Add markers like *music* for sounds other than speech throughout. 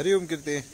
હરિ ઓમ કીર્તિ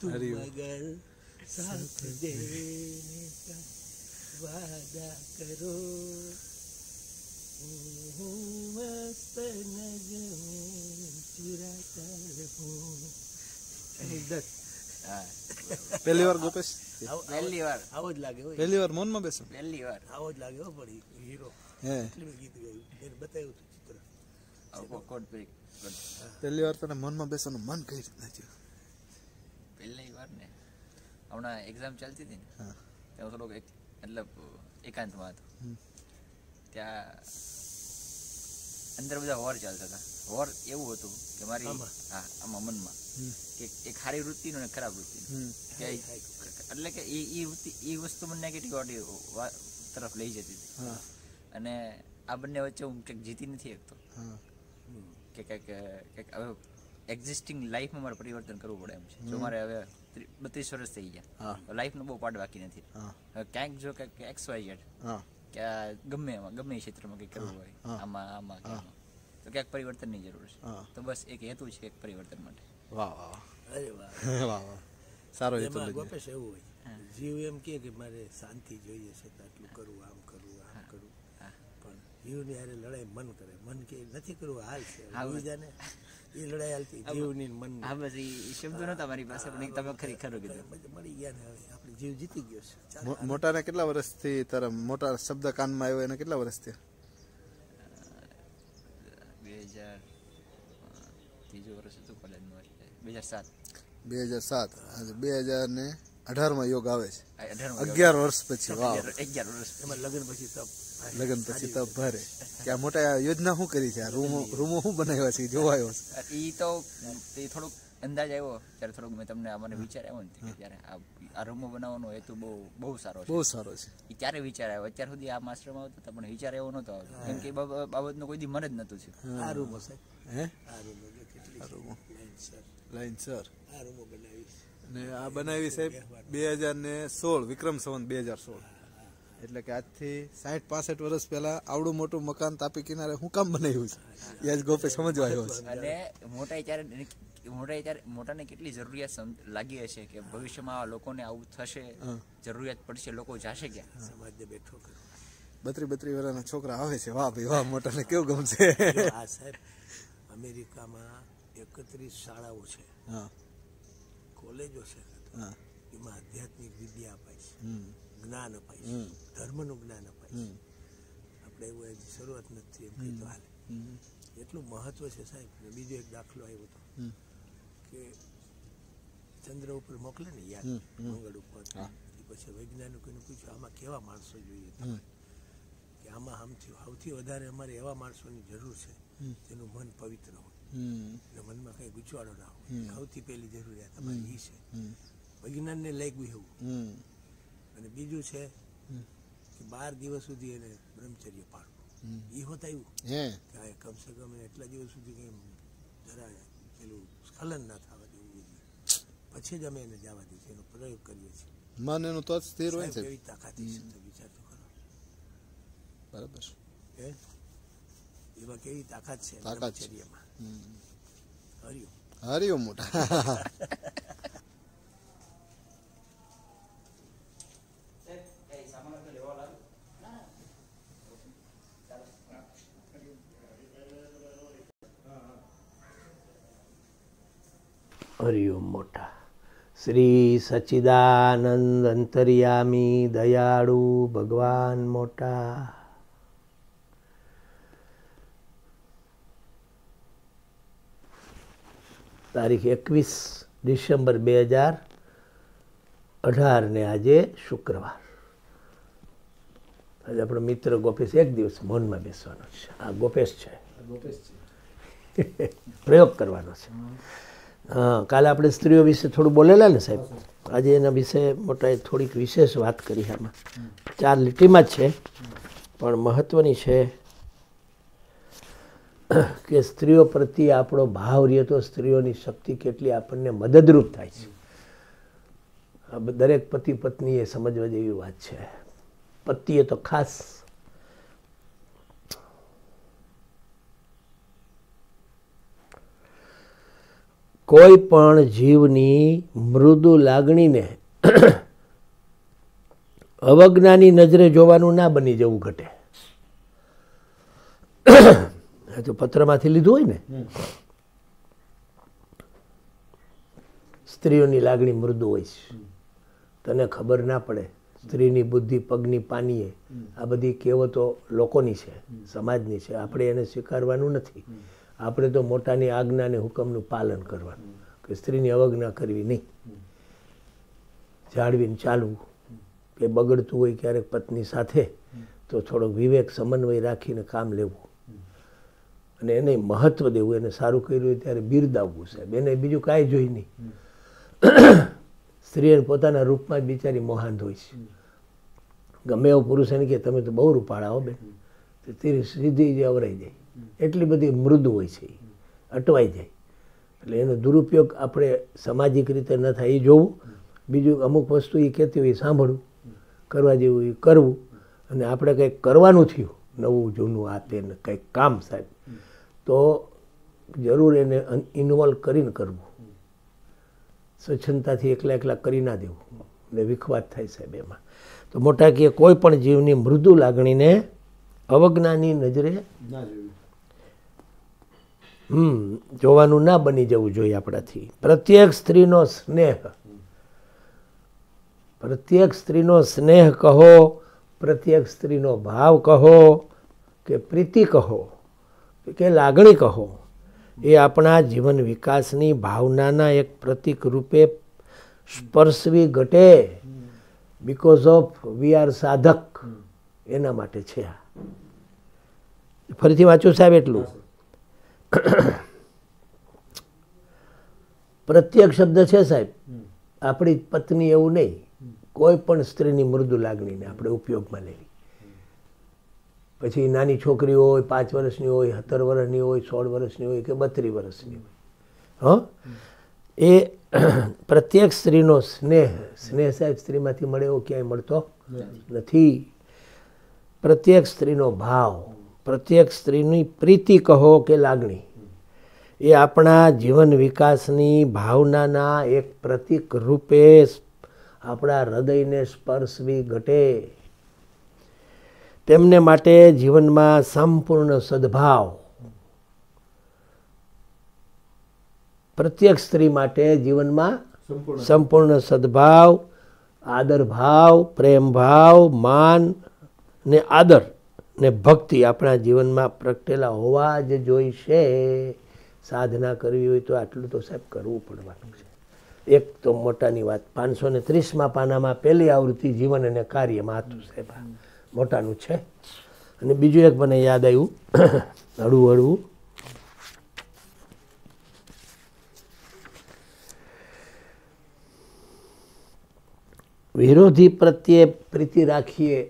તું મગર સાથ દે વાદા કરો હું મસ્ત નજમે ચુરાતા હું દસ પહેલી વાર ગોપેશ પહેલી વાર આવો જ લાગે પહેલી વાર મૌનમાં બેસો પહેલી વાર આવો જ લાગે પડી હીરો હે ગીત ગાયું બતાવ્યું તું ચિત્ર પહેલી વાર તને મન માં બેસવાનું મન કઈ રીતના થયું પહેલી વાર ને હમણાં એક્ઝામ ચાલતી હતી ને ત્યાં થોડોક એક મતલબ એકાંતમાં હતો ત્યાં અંદર બધા વોર ચાલતા હતા વોર એવું હતું કે મારી હા આમાં મનમાં કે એ ખારી વૃત્તિનું ને ખરાબ વૃત્તિ એટલે કે એ એ વૃત્તિ એ વસ્તુ મને નેગેટિવિટી તરફ લઈ જતી હતી અને આ બંને વચ્ચે હું કંઈક જીતી નથી શકતો કે કંઈક કંઈક હવે એક્ઝિસ્ટિંગ લાઈફમાં મારે પરિવર્તન કરવું પડે એમ છે જો મારે હવે બત્રીસ વર્ષ થઈ ગયા લાઈફનો બહુ પાર્ટ બાકી નથી ક્યાંક જો ક્યાંક એક્સ વાય ઝેડ ગમે એમાં ગમે ક્ષેત્રમાં કંઈક કરવું હોય આમાં આમાં તો ક્યાંક પરિવર્તનની જરૂર છે તો બસ એક હેતુ છે એક પરિવર્તન માટે વાહ વાહ અરે વાહ *laughs* વાહ વાહ સારો હેતુ ગોપેશ એવું હોય જીવ એમ કહે કે મારે શાંતિ જોઈએ છે આટલું કરવું આમ કરવું આમ કરવું પણ જીવની હારે લડાઈ મન કરે મન કે નથી કરવું હાલ છે બીજાને એ વર્ષ બે હજાર સાત બે હજાર સાત આજે બે યોગ આવે છે અગિયાર વર્ષ પછી વાહ અગિયાર વર્ષ એમાં લગ્ન પછી લગ્ન પછી તપ ભરે કે આ મોટા યોજના શું કરી છે આ રૂમો રૂમો શું બનાવ્યા છે જોવાયો છે એ તો એ થોડુંક અંદાજ આવ્યો ત્યારે થોડુંક મેં તમને મને વિચાર આવ્યો ને ત્યારે આ રૂમો બનાવવાનો હેતુ બહુ બહુ સારો છે બહુ સારો છે એ ક્યારે વિચાર આવ્યો અત્યાર સુધી આ માસ્ટરમાં આવતો હતો પણ વિચાર એવો નહોતો આવતો કેમ કે બાબતનો કોઈ દી મને જ નતું છે આ રૂમ છે હે આ રૂમો કેટલી રૂમો લાઈન સર આ રૂમો બનાવી ને આ બનાવી સાહેબ બે હજાર ને સોળ વિક્રમ સંવંત બે હજાર સોળ એટલે કે આજથી સાઠ પાસઠ વર્ષ પહેલા આવડું મોટું મકાન તાપી કિનારે હું કામ બનાવ્યું છે યશ ગોપે સમજવા આવ્યો છે અને મોટા ત્યારે મોટા ત્યારે મોટાને કેટલી જરૂરિયાત લાગી હશે કે ભવિષ્યમાં આ લોકોને આવું થશે જરૂરિયાત પડશે લોકો જાશે ક્યાં સમાજ બેઠો બત્રી બત્રી વર્ષના છોકરા આવે છે વાહ ભાઈ વાહ મોટાને કેવું ગમશે હા સાહેબ અમેરિકામાં એકત્રીસ શાળાઓ છે કોલેજો છે એમાં આધ્યાત્મિક વિદ્યા અપાય છે જ્ઞાન અપાય છે ધર્મનું જ્ઞાન અપાય છે આપણે એવું હજી શરૂઆત નથી એમ કહીતો હાલે એટલું મહત્વ છે સાહેબ અને બીજો એક દાખલો આવ્યો હતો કે ચંદ્ર ઉપર મોકલે ને યાદ મંગળ ઉપર પછી વૈજ્ઞાનિકોને પૂછ્યું આમાં કેવા માણસો જોઈએ કે આમાં આમથી સૌથી વધારે અમારે એવા માણસોની જરૂર છે જેનું મન પવિત્ર હોય મનમાં કઈ ગુચવાડો ના હોય સૌથી પહેલી જરૂરિયાત અમારી એ છે વિજ્ઞાનને લાગ્યું એવું અને બીજું છે કે બાર દિવસ સુધી એને બ્રહ્મચર્ય પાડવું એ હોતાયું હે કે કમસે કમ એટલા દિવસ સુધી કંઈ જરા પેલું સ્ખલન ના થવા દેવું પછી જ અમે એને જવા દઈએ એનો પ્રયોગ કરીએ છીએ મન એનું તો સ્થિર હોય છે એવી તાકાત છે વિચાર તો કરો બરાબર એ એવા કેવી તાકાત છે તાકાત છે હરિયમ હરિયમ મોટા *laughs* હરિઓમ મોટા શ્રી સચિદાનંદ અંતર્યામી દયાળુ ભગવાન મોટા તારીખ એકવીસ ડિસેમ્બર બે હજાર અઢારને આજે શુક્રવાર આજે આપણો મિત્ર ગોપેશ એક દિવસ મૌનમાં બેસવાનો છે આ ગોપેશ છે *laughs* પ્રયોગ કરવાનો છે હા કાલે આપણે સ્ત્રીઓ વિશે થોડું બોલેલા ને સાહેબ આજે એના વિશે મોટા થોડીક વિશેષ વાત કરી આમાં ચાર લીટીમાં જ છે પણ મહત્ત્વની છે કે સ્ત્રીઓ પ્રત્યે આપણો ભાવ રહે તો સ્ત્રીઓની શક્તિ કેટલી આપણને મદદરૂપ થાય છે દરેક પતિ પત્ની એ સમજવા જેવી વાત છે પતિએ તો ખાસ કોઈ પણ જીવની મૃદુ લાગણીને અવજ્ઞાની નજરે જોવાનું ના બની જવું ઘટે તો પત્રમાંથી લીધું હોય ને સ્ત્રીઓની લાગણી મૃદુ હોય છે તને ખબર ના પડે સ્ત્રીની બુદ્ધિ પગની પાનીએ આ બધી કહેવતો લોકોની છે સમાજની છે આપણે એને સ્વીકારવાનું નથી આપણે તો મોટાની આજ્ઞા અને હુકમનું પાલન કરવાનું કે સ્ત્રીની અવજ્ઞા કરવી નહીં જાળવીને ચાલવું કે બગડતું હોય ક્યારેક પત્ની સાથે તો થોડોક વિવેક સમન્વય રાખીને કામ લેવું અને એને મહત્વ દેવું એને સારું કર્યું હોય ત્યારે બિરદાવવું સાહેબ એને બીજું કાંઈ જોઈ નહીં સ્ત્રી પોતાના રૂપમાં જ બિચારી મોહાંધ હોય છે ગમે એવો પુરુષ એને કે તમે તો બહુ રૂપાળા હો બેન તે સીધી જ અવરાઈ જાય એટલી બધી મૃદુ હોય છે અટવાઈ જાય એટલે એનો દુરુપયોગ આપણે સામાજિક રીતે ન થાય એ જોવું બીજું અમુક વસ્તુ એ કહેતી હોય એ સાંભળવું કરવા જેવું એ કરવું અને આપણે કંઈક કરવાનું થયું નવું જૂનું આ તેને કંઈક કામ સાહેબ તો જરૂર એને ઇન્વોલ્વ કરીને કરવું સ્વચ્છતાથી એકલા એકલા કરી ના દેવું ને વિખવાદ થાય સાહેબ એમાં તો મોટા કે કોઈ પણ જીવની મૃદુ લાગણીને અવજ્ઞાની નજરે ના જોવી હમ જોવાનું ના બની જવું જોઈએ આપણાથી પ્રત્યેક સ્ત્રીનો સ્નેહ પ્રત્યેક સ્ત્રીનો સ્નેહ કહો પ્રત્યેક સ્ત્રીનો ભાવ કહો કે પ્રીતિ કહો કે લાગણી કહો એ આપણા જીવન વિકાસની ભાવનાના એક પ્રતિક રૂપે સ્પર્શવી ઘટે બિકોઝ ઓફ વી આર સાધક એના માટે છે આ ફરીથી વાંચું સાહેબ એટલું *coughs* પ્રત્યેક શબ્દ છે સાહેબ આપણી પત્ની એવું નહીં કોઈ પણ સ્ત્રીની મૃદુ લાગણીને આપણે ઉપયોગમાં લેવી પછી નાની છોકરી હોય પાંચ વર્ષની હોય સત્તર વર્ષની હોય સોળ વર્ષની હોય કે બત્રીસ વર્ષની હોય હ એ *coughs* પ્રત્યેક સ્ત્રીનો સ્નેહ સ્નેહ સાહેબ સ્ત્રીમાંથી મળે એવો ક્યાંય મળતો નથી પ્રત્યેક સ્ત્રીનો ભાવ પ્રત્યેક સ્ત્રીની પ્રીતિ કહો કે લાગણી એ આપણા જીવન વિકાસની ભાવનાના એક પ્રતિક રૂપે આપણા હૃદયને સ્પર્શવી ઘટે તેમને માટે જીવનમાં સંપૂર્ણ સદભાવ પ્રત્યેક સ્ત્રી માટે જીવનમાં સંપૂર્ણ સદભાવ આદરભાવ પ્રેમભાવ માન ને આદર ને ભક્તિ આપણા જીવનમાં પ્રગટેલા હોવા જ જોઈશે સાધના કરવી હોય તો આટલું તો સાહેબ કરવું પડવાનું છે એક તો મોટાની વાત પાંચસો ને ત્રીસમાં પાનામાં પહેલી આવૃત્તિ જીવન અને કાર્યમાં હતું સાહેબ મોટાનું છે અને બીજું એક મને યાદ આવ્યું *coughs* હળવું હળવું વિરોધી પ્રત્યે પ્રીતિ રાખીએ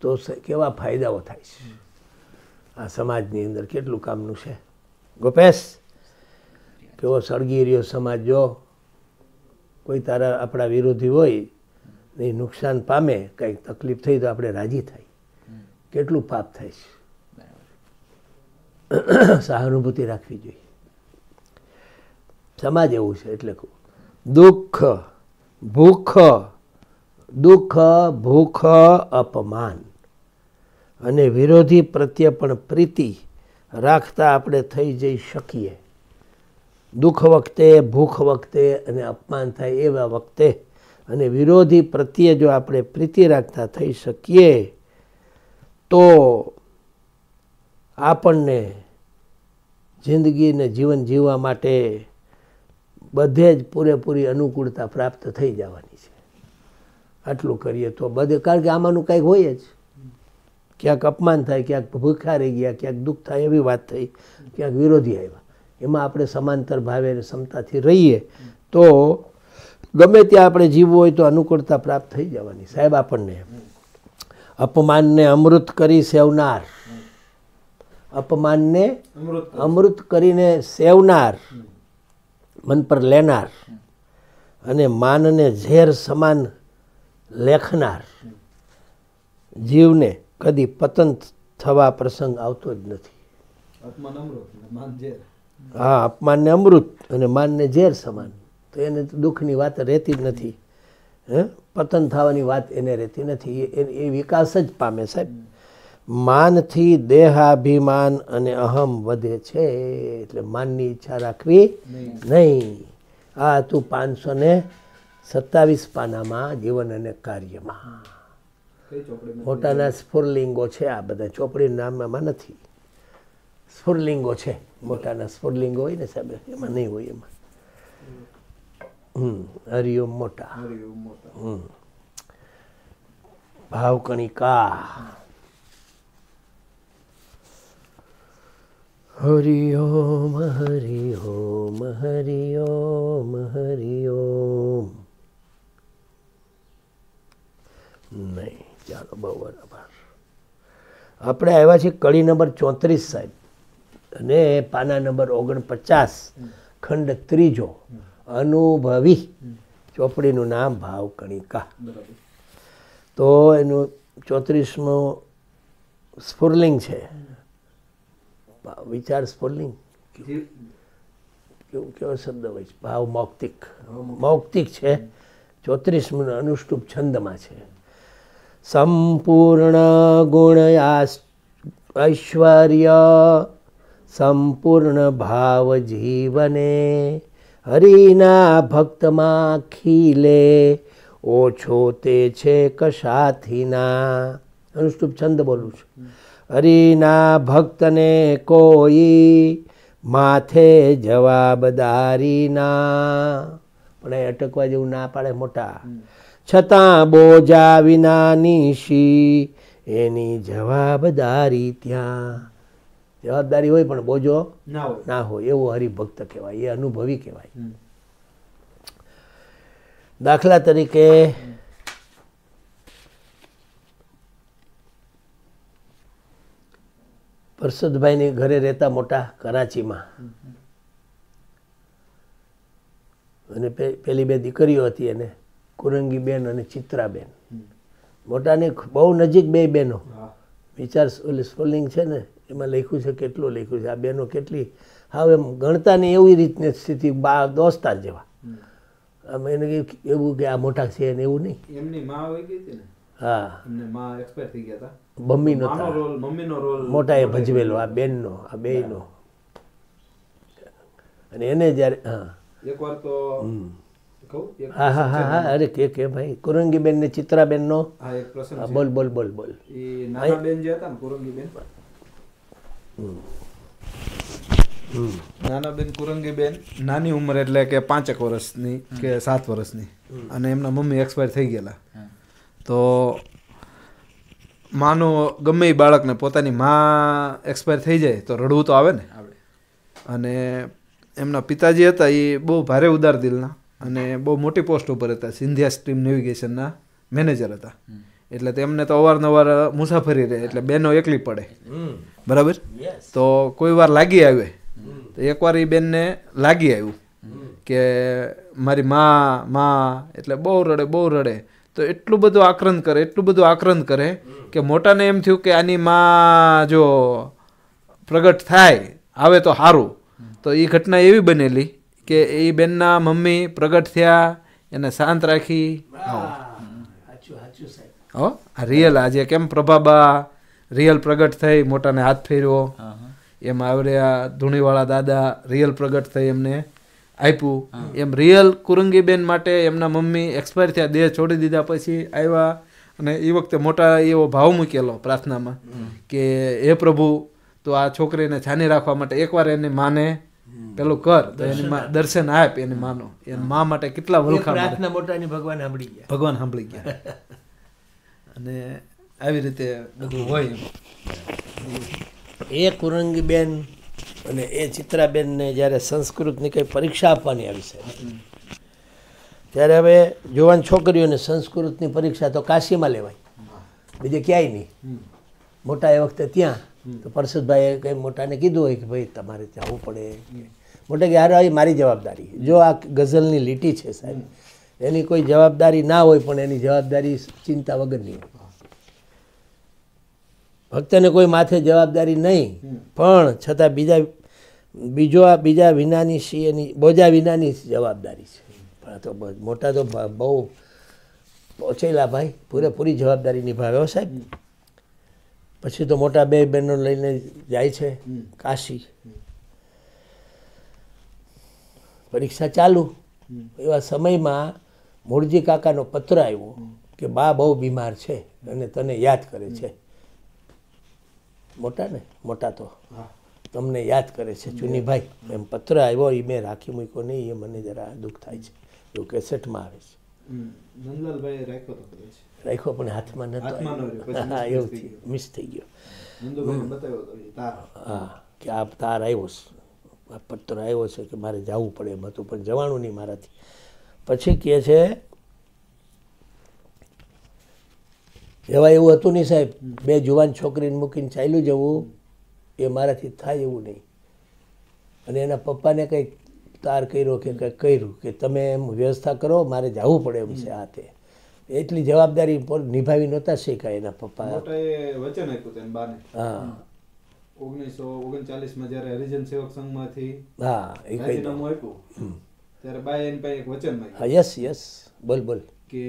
તો કેવા ફાયદાઓ થાય છે આ સમાજની અંદર કેટલું કામનું છે ગોપેશ કેવો સળગી રહ્યો સમાજ જો કોઈ તારા આપણા વિરોધી હોય ને નુકસાન પામે કંઈક તકલીફ થઈ તો આપણે રાજી થાય કેટલું પાપ થાય છે સહાનુભૂતિ રાખવી જોઈએ સમાજ એવું છે એટલે કહું દુઃખ ભૂખ દુઃખ ભૂખ અપમાન અને વિરોધી પ્રત્યે પણ પ્રીતિ રાખતા આપણે થઈ જઈ શકીએ દુઃખ વખતે ભૂખ વખતે અને અપમાન થાય એવા વખતે અને વિરોધી પ્રત્યે જો આપણે પ્રીતિ રાખતા થઈ શકીએ તો આપણને જિંદગીને જીવન જીવવા માટે બધે જ પૂરેપૂરી અનુકૂળતા પ્રાપ્ત થઈ જવાની છે આટલું કરીએ તો બધે કારણ કે આમાંનું કાંઈક હોય જ ક્યાંક અપમાન થાય ક્યાંક ભૂખ્યા રહી ગયા ક્યાંક દુઃખ થાય એવી વાત થઈ ક્યાંક વિરોધી આવ્યા એમાં આપણે સમાંતર ભાવે અને સમતાથી રહીએ તો ગમે ત્યાં આપણે જીવવું હોય તો અનુકૂળતા પ્રાપ્ત થઈ જવાની સાહેબ આપણને અપમાનને અમૃત કરી સેવનાર અપમાનને અમૃત કરીને સેવનાર મન પર લેનાર અને માનને ઝેર સમાન લેખનાર જીવને કદી પતન થવા પ્રસંગ આવતો જ નથી હા અપમાનને અમૃત અને માનને ઝેર સમાન તો એને તો દુઃખની વાત રહેતી જ નથી હે પતન થવાની વાત એને રહેતી નથી એ એ વિકાસ જ પામે સાહેબ માનથી દેહાભિમાન અને અહમ વધે છે એટલે માનની ઈચ્છા રાખવી નહીં આ તું પાંચસો ને સત્તાવીસ પાનામાં જીવન અને કાર્યમાં મોટાના સ્ફુરલિંગો છે આ બધા ચોપડી નામમાં નથી સ્ફુરલિંગો છે મોટાના સ્ફુરલિંગો હોય ને સાહેબ એમાં નહીં હોય એમાં હમ હરિઓમ મોટા હમ ભાવકણિકા હરિ ઓમ હરિ ઓમ હરિ ઓમ હરિ નહીં ચાલો બહુ બરાબર આપણે આવ્યા છીએ કડી નંબર ચોત્રીસ સાહેબ અને પાના નંબર ઓગણપચાસ ખંડ ત્રીજો અનુભવી ચોપડીનું નામ ભાવ કણિકા તો એનું ચોત્રીસમો સ્ફુર્લિંગ છે વિચાર સ્ફુર્લિંગ કેવું કેવો શબ્દ હોય છે ભાવ મૌક્તિક મૌક્તિક છે ચોત્રીસમું અનુષ્ટુપ છંદમાં છે સંપૂર્ણ ગુણ ઐશ્વર્ય સંપૂર્ણ ભાવ જીવને હરિના ભક્તમાં ખીલે ઓછો તે છે કશાથીના અનુષ્ટુપ છંદ બોલું છું હરિના ભક્તને કોઈ માથે જવાબદારીના પણ એ અટકવા જેવું ના પાડે મોટા છતાં બોજા વિના નિશી એની જવાબદારી ત્યાં જવાબદારી હોય પણ બોજો ના હોય એવો હરિભક્ત કહેવાય એ અનુભવી કહેવાય દાખલા તરીકે પરસદભાઈની ઘરે રહેતા મોટા કરાચીમાં અને પેલી બે દીકરીઓ હતી એને કુરંગીબેન અને ચિત્રાબેન મોટાની બહુ નજીક બે બહેનો વિચાર સ્કોલિંગ છે ને એમાં લખ્યું છે કેટલું લખ્યું છે આ બહેનો કેટલી હવે એમ ગણતાની એવી રીતની સ્થિતિ બા દોસ્તાર જેવા આમ એને એવું કે આ મોટા છે ને એવું નહીં એમની માં હા એમને માં એક્સપાયર થઈ ગયા હતા મમ્મીનો રોલ મમ્મીનો રોલ મોટાએ ભજવેલો આ બેનનો આ બેયનો અને એને જ્યારે હા એકવાર તો હા હા હા હા અરે કે કે ભાઈ કુરંગીબેન ને ચિત્રાબેનનો બોલ બોલ બોલ બોલ નાનાબેન જે હતા ને કુરંગીબેન નાનાબેન કુરંગીબેન નાની ઉંમર એટલે કે પાંચેક વર્ષની કે સાત વર્ષની અને એમના મમ્મી એક્સપાયર થઈ ગયેલા તો માનો ગમે એ બાળકને પોતાની મા એક્સપાયર થઈ જાય તો રડવું તો આવે ને અને એમના પિતાજી હતા એ બહુ ભારે ઉદાર દિલના અને બહુ મોટી પોસ્ટ ઉપર હતા સિંધિયા સ્ટ્રીમ નેવિગેશનના મેનેજર હતા એટલે તેમને તો અવારનવાર મુસાફરી રહે એટલે બેનો એકલી પડે બરાબર તો કોઈ વાર લાગી આવે તો એકવાર એ બેનને લાગી આવ્યું કે મારી મા મા એટલે બહુ રડે બહુ રડે તો એટલું બધું આક્રંદ કરે એટલું બધું આક્રંદ કરે કે મોટાને એમ થયું કે આની મા જો પ્રગટ થાય આવે તો સારું તો એ ઘટના એવી બનેલી કે એ બેનના મમ્મી પ્રગટ થયા એને શાંત રાખી હો આ રિયલ આજે કેમ પ્રભાબા રિયલ પ્રગટ થઈ મોટાને હાથ ફેર્યો એમ આવડ્યા ધૂણીવાળા દાદા રિયલ પ્રગટ થઈ એમને આપ્યું એમ રિયલ કુરંગીબેન માટે એમના મમ્મી એક્સપાયર થયા દેહ છોડી દીધા પછી આવ્યા અને એ વખતે મોટા એવો ભાવ મૂકેલો પ્રાર્થનામાં કે હે પ્રભુ તો આ છોકરીને છાની રાખવા માટે એકવાર એની માને પેલું કર તો દર્શન આપ એને માનો એને મા માટે કેટલા વલખા પ્રાર્થના મોટાની ભગવાન સાંભળી ગયા ભગવાન સાંભળી ગયા *laughs* અને આવી રીતે બધું હોય એ કુરંગીબેન અને એ ચિત્રાબેનને જ્યારે સંસ્કૃતની કંઈ પરીક્ષા આપવાની આવી છે ત્યારે હવે જુવાન છોકરીઓને સંસ્કૃતની પરીક્ષા તો કાશીમાં લેવાય બીજે ક્યાંય નહીં મોટા એ વખતે ત્યાં તો પરસોદભાઈએ કંઈ મોટાને કીધું હોય કે ભાઈ તમારે જવું પડે મોટે કે યાર મારી જવાબદારી જો આ ગઝલની લીટી છે સાહેબ એની કોઈ જવાબદારી ના હોય પણ એની જવાબદારી ચિંતા વગરની ભક્તને કોઈ માથે જવાબદારી નહીં પણ છતાં બીજા બીજો આ બીજા વિનાની સી એની બોજા વિનાની જવાબદારી છે પણ તો મોટા તો બહુ પહોંચેલા ભાઈ પૂરેપૂરી જવાબદારી નિભાવ્યો સાહેબ પછી તો મોટા બે બહેનો લઈને જાય છે કાશી પરીક્ષા ચાલુ એવા સમયમાં મૂળજી કાકાનો પત્ર આવ્યો કે બા બહુ બીમાર છે અને તને યાદ કરે છે મોટા ને મોટા તો તમને યાદ કરે છે ચુનીભાઈ એમ પત્ર આવ્યો એ મેં રાખી મૂક્યો નહીં એ મને જરા દુઃખ થાય છે એવું કેસેટમાં આવે છે નંદલાલભાઈ રાખ્યો તો રાખ્યો પણ હાથમાં નતો એવું થયું મિસ થઈ ગયો હા કે આ તાર આવ્યો આ પત્ર આવ્યો છે કે મારે જવું પડે એમ હતું પણ જવાનું નહીં મારાથી પછી કહે છે એવા એવું હતું નહીં સાહેબ બે જુવાન છોકરીને મૂકીને ચાલ્યું જવું એ મારાથી થાય એવું નહીં અને એના પપ્પાને કંઈક તાર કર્યો કે કંઈક કર્યું કે તમે એમ વ્યવસ્થા કરો મારે જવું પડે એમ છે આ તે એટલી જવાબદારી પર નિભાવી નહોતા શીખા એના પપ્પા વચન આપ્યું તેને બાને હા ઓગણીસો ઓગણચાલીસમાં જ્યારે હરિજન સેવક સંઘમાંથી હા એ રાજીનામું આપ્યું ત્યારે બાએ એની પાસે એક વચન માંગ્યું હા યસ યસ બોલ બોલ કે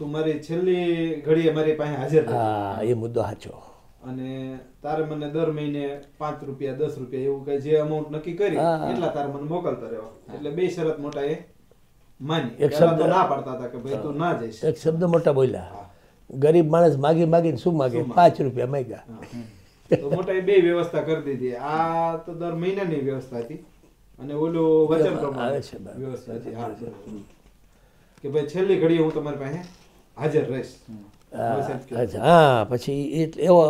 તું મારી છેલ્લી ઘડીએ મારી પાસે હાજર હા એ મુદ્દો સાચો અને તારે મને દર મહિને પાંચ રૂપિયા દસ રૂપિયા એવું કઈ જે અમાઉન્ટ નક્કી કરી એટલા તારે મને મોકલતા રહેવા એટલે બે શરત મોટા એ એક શબ્દ મોટા બોલ્યા ગરીબ માણસ માગી માગીને શું માગે પાંચ રૂપિયા માગ્યા મોટા બે વ્યવસ્થા કરી દીધી આ તો દર મહિનાની વ્યવસ્થા હતી અને ઓલું વચન પ્રમાણે વ્યવસ્થા હતી કે ભાઈ છેલ્લી ઘડી હું તમારી પાસે હાજર રહીશ હા પછી એવો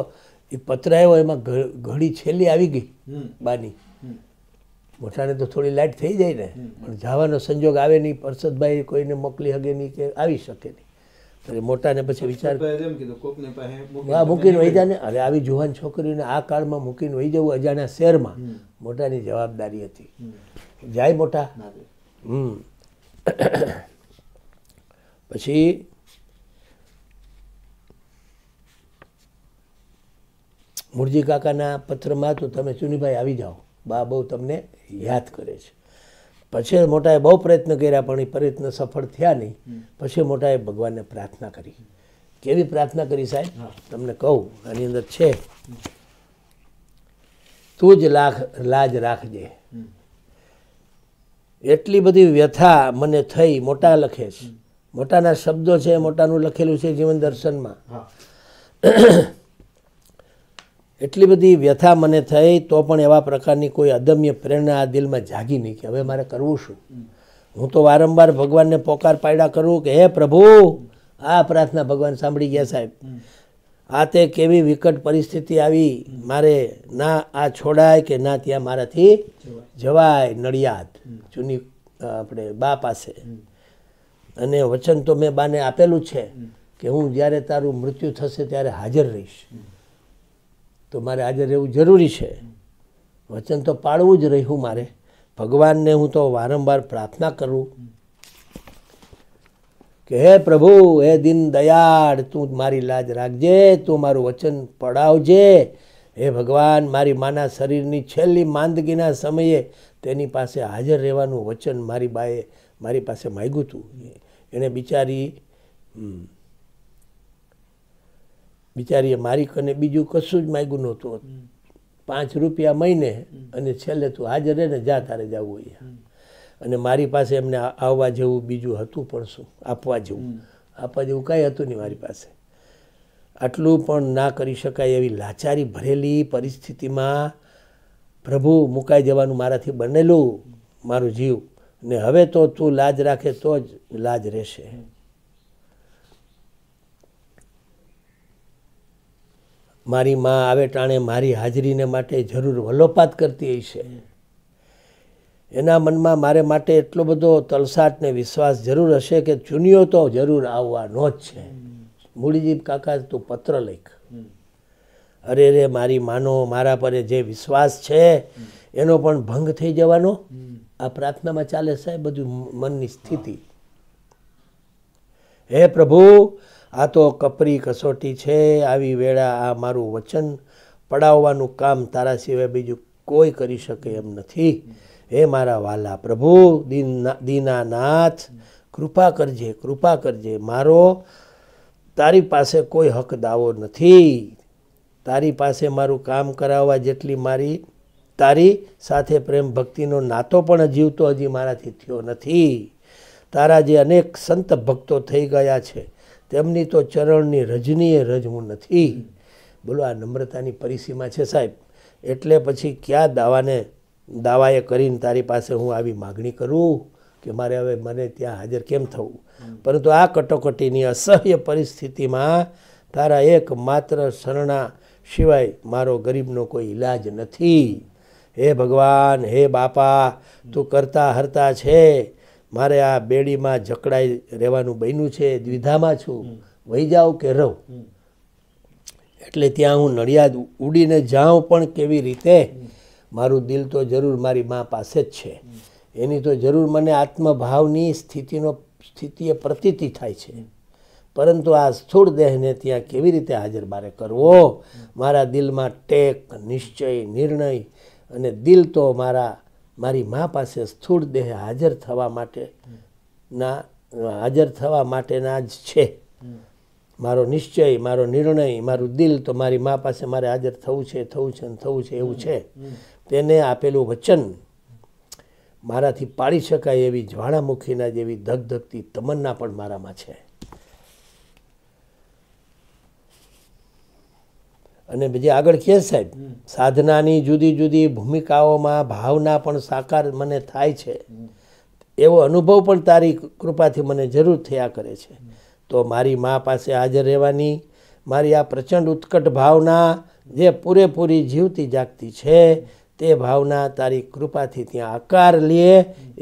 એ પત્ર આવ્યો એમાં ઘડી છેલ્લી આવી ગઈ બાની મોટાને તો થોડી લાઇટ થઈ જાય ને પણ જવાનો સંજોગ આવે નહીં પરસદભાઈ કોઈને મોકલી શકે નહીં કે આવી શકે નહીં મોટાને પછી વિચાર હા મૂકીને વહી જાય ને અરે આવી જુવાન છોકરીઓને આ કાળમાં મૂકીને વહી જવું અજાણ્યા શહેરમાં મોટાની જવાબદારી હતી જાય મોટા હમ *coughs* પછી મુરજી કાકાના પત્રમાં તો તમે ચુનીભાઈ આવી જાઓ બા બહુ તમને યાદ કરે છે પછી મોટાએ બહુ પ્રયત્ન કર્યા પણ એ પ્રયત્ન સફળ થયા નહીં પછી મોટાએ ભગવાનને પ્રાર્થના કરી કેવી પ્રાર્થના કરી સાહેબ તમને કહું આની અંદર છે તું જ લાખ લાજ રાખજે એટલી બધી વ્યથા મને થઈ મોટા લખે છે મોટાના શબ્દો છે મોટાનું લખેલું છે જીવન દર્શનમાં *coughs* એટલી બધી વ્યથા મને થઈ તો પણ એવા પ્રકારની કોઈ અદમ્ય પ્રેરણા આ દિલમાં જાગી નહીં કે હવે મારે કરવું શું હું તો વારંવાર ભગવાનને પોકાર પાડ્યા કરું કે હે પ્રભુ આ પ્રાર્થના ભગવાન સાંભળી ગયા સાહેબ આ તે કેવી વિકટ પરિસ્થિતિ આવી મારે ના આ છોડાય કે ના ત્યાં મારાથી જવાય નડિયાદ જૂની આપણે બા પાસે અને વચન તો મેં બાને આપેલું છે કે હું જ્યારે તારું મૃત્યુ થશે ત્યારે હાજર રહીશ તો મારે આજે રહેવું જરૂરી છે વચન તો પાળવું જ રહ્યું મારે ભગવાનને હું તો વારંવાર પ્રાર્થના કરું કે હે પ્રભુ હે દિન દયાળ તું મારી લાજ રાખજે તું મારું વચન પડાવજે હે ભગવાન મારી માના શરીરની છેલ્લી માંદગીના સમયે તેની પાસે હાજર રહેવાનું વચન મારી બાએ મારી પાસે માગ્યું હતું એણે બિચારી બિચારીએ મારી કને બીજું કશું જ માગ્યું નહોતું પાંચ રૂપિયા મહિને અને છેલ્લે તું હાજર રહે ને જા તારે જવું અહીંયા અને મારી પાસે એમને આવવા જેવું બીજું હતું પણ શું આપવા જેવું આપવા જેવું કાંઈ હતું નહીં મારી પાસે આટલું પણ ના કરી શકાય એવી લાચારી ભરેલી પરિસ્થિતિમાં પ્રભુ મુકાઈ જવાનું મારાથી બનેલું મારું જીવ ને હવે તો તું લાજ રાખે તો જ લાજ રહેશે મારી મા આવે ટાણે મારી હાજરીને માટે જરૂર વલોપાત કરતી હશે એના મનમાં મારે માટે એટલો બધો તલસાટ ને વિશ્વાસ જરૂર હશે કે ચૂન્યો તો જરૂર આવવાનો જ છે મૂળીજી કાકા તું પત્ર લખ અરે રે મારી માનો મારા પર જે વિશ્વાસ છે એનો પણ ભંગ થઈ જવાનો આ પ્રાર્થનામાં ચાલે સાહેબ બધું મનની સ્થિતિ હે પ્રભુ આ તો કપરી કસોટી છે આવી વેળા આ મારું વચન પડાવવાનું કામ તારા સિવાય બીજું કોઈ કરી શકે એમ નથી હે મારા વાલા પ્રભુ દીનાનાથ કૃપા કરજે કૃપા કરજે મારો તારી પાસે કોઈ હક દાવો નથી તારી પાસે મારું કામ કરાવવા જેટલી મારી તારી સાથે પ્રેમ ભક્તિનો નાતો પણ જીવતો હજી મારાથી થયો નથી તારા જે અનેક સંત ભક્તો થઈ ગયા છે તેમની તો ચરણની રજનીએ રજ હું નથી બોલો આ નમ્રતાની પરિસીમા છે સાહેબ એટલે પછી ક્યાં દાવાને દાવાએ કરીને તારી પાસે હું આવી માગણી કરું કે મારે હવે મને ત્યાં હાજર કેમ થવું પરંતુ આ કટોકટીની અસહ્ય પરિસ્થિતિમાં તારા એક માત્ર શરણા સિવાય મારો ગરીબનો કોઈ ઈલાજ નથી હે ભગવાન હે બાપા તું કરતા હરતા છે મારે આ બેડીમાં જકડાઈ રહેવાનું બન્યું છે દ્વિધામાં છું વહી જાઉં કે રહું એટલે ત્યાં હું નડિયાદ ઉડીને જાઉં પણ કેવી રીતે મારું દિલ તો જરૂર મારી મા પાસે જ છે એની તો જરૂર મને આત્મભાવની સ્થિતિનો સ્થિતિએ પ્રતીતિ થાય છે પરંતુ આ સ્થૂળ દેહને ત્યાં કેવી રીતે હાજર બારે કરવો મારા દિલમાં ટેક નિશ્ચય નિર્ણય અને દિલ તો મારા મારી મા પાસે સ્થૂળ દેહ હાજર થવા માટેના હાજર થવા માટેના જ છે મારો નિશ્ચય મારો નિર્ણય મારું દિલ તો મારી મા પાસે મારે હાજર થવું છે થવું છે ને થવું છે એવું છે તેને આપેલું વચન મારાથી પાડી શકાય એવી જ્વાળામુખીના જેવી ધગધગતી તમન્ના પણ મારામાં છે અને બીજી આગળ કે સાહેબ સાધનાની જુદી જુદી ભૂમિકાઓમાં ભાવના પણ સાકાર મને થાય છે એવો અનુભવ પણ તારી કૃપાથી મને જરૂર થયા કરે છે તો મારી મા પાસે હાજર રહેવાની મારી આ પ્રચંડ ઉત્કટ ભાવના જે પૂરેપૂરી જીવતી જાગતી છે તે ભાવના તારી કૃપાથી ત્યાં આકાર લે